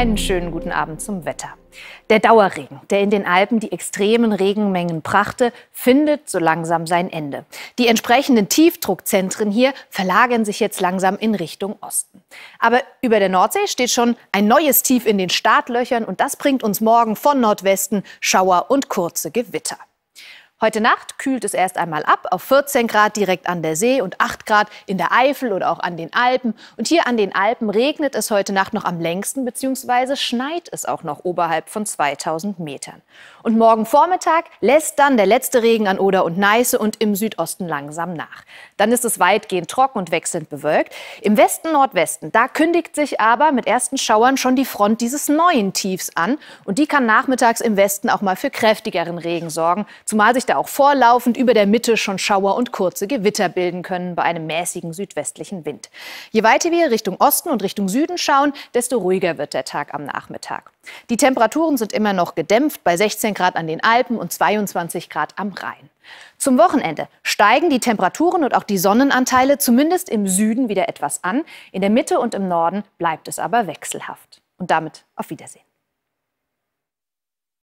Einen schönen guten Abend zum Wetter. Der Dauerregen, der in den Alpen die extremen Regenmengen brachte, findet so langsam sein Ende. Die entsprechenden Tiefdruckzentren hier verlagern sich jetzt langsam in Richtung Osten. Aber über der Nordsee steht schon ein neues Tief in den Startlöchern und das bringt uns morgen von Nordwesten Schauer und kurze Gewitter. Heute Nacht kühlt es erst einmal ab auf 14 Grad direkt an der See und 8 Grad in der Eifel oder auch an den Alpen. Und hier an den Alpen regnet es heute Nacht noch am längsten, bzw. schneit es auch noch oberhalb von 2000 Metern. Und morgen Vormittag lässt dann der letzte Regen an Oder und Neiße und im Südosten langsam nach. Dann ist es weitgehend trocken und wechselnd bewölkt. Im Westen, Nordwesten, da kündigt sich aber mit ersten Schauern schon die Front dieses neuen Tiefs an. Und die kann nachmittags im Westen auch mal für kräftigeren Regen sorgen, zumal sich Nächte auch vorlaufend über der Mitte schon Schauer und kurze Gewitter bilden können bei einem mäßigen südwestlichen Wind. Je weiter wir Richtung Osten und Richtung Süden schauen, desto ruhiger wird der Tag am Nachmittag. Die Temperaturen sind immer noch gedämpft bei 16 Grad an den Alpen und 22 Grad am Rhein. Zum Wochenende steigen die Temperaturen und auch die Sonnenanteile zumindest im Süden wieder etwas an. In der Mitte und im Norden bleibt es aber wechselhaft. Und damit auf Wiedersehen.